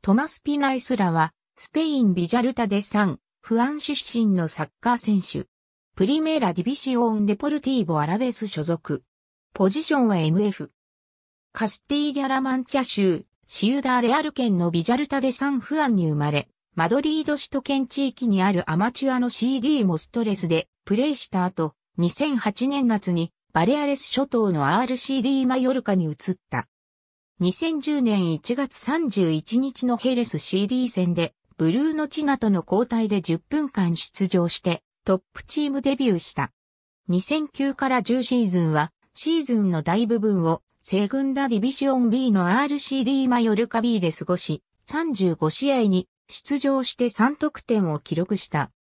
トマス・ピナイスラは、スペイン・ビジャルタ・デ・サン、フアン出身のサッカー選手。プリメーラ・ディビシオン・デポルティーボ・アラベス所属。ポジションは MF。カスティーリャ・ラ・マンチャ州、シウダーレアル県のビジャルタ・デ・サン・フアンに生まれ、マドリード首都圏地域にあるアマチュアの CD モストレスでプレイした後、2008年夏にバレアレス諸島の RCD マヨルカに移った。2010年1月31日のヘレス CD 戦で、ブルーノ・チナとの交代で10分間出場して、トップチームデビューした。2009から10シーズンは、シーズンの大部分を、セグンダ・ディビジョン B の RCD マヨルカ B で過ごし、35試合に出場して3得点を記録した。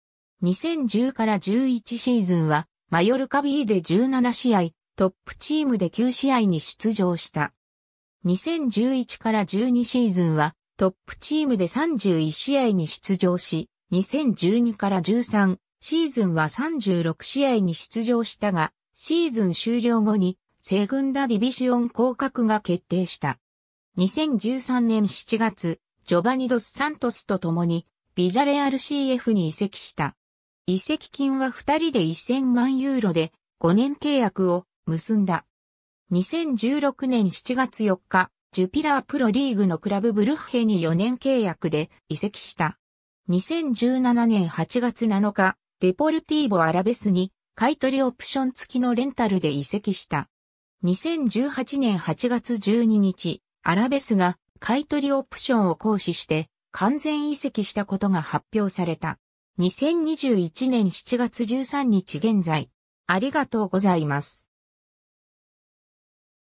2010から11シーズンは、マヨルカ B で17試合、トップチームで9試合に出場した。2011から12シーズンはトップチームで31試合に出場し、2012から13シーズンは36試合に出場したが、シーズン終了後にセグンダディビシオン降格が決定した。2013年7月、ジョバニドス・サントスと共にビジャレアル CF に移籍した。移籍金は2人で1000万ユーロで5年契約を結んだ。2016年7月4日、ジュピラープロリーグのクラブブルッヘに4年契約で移籍した。2017年8月7日、デポルティーボアラベスに買取オプション付きのレンタルで移籍した。2018年8月12日、アラベスが買取オプションを行使して完全移籍したことが発表された。2021年7月13日現在、ありがとうございます。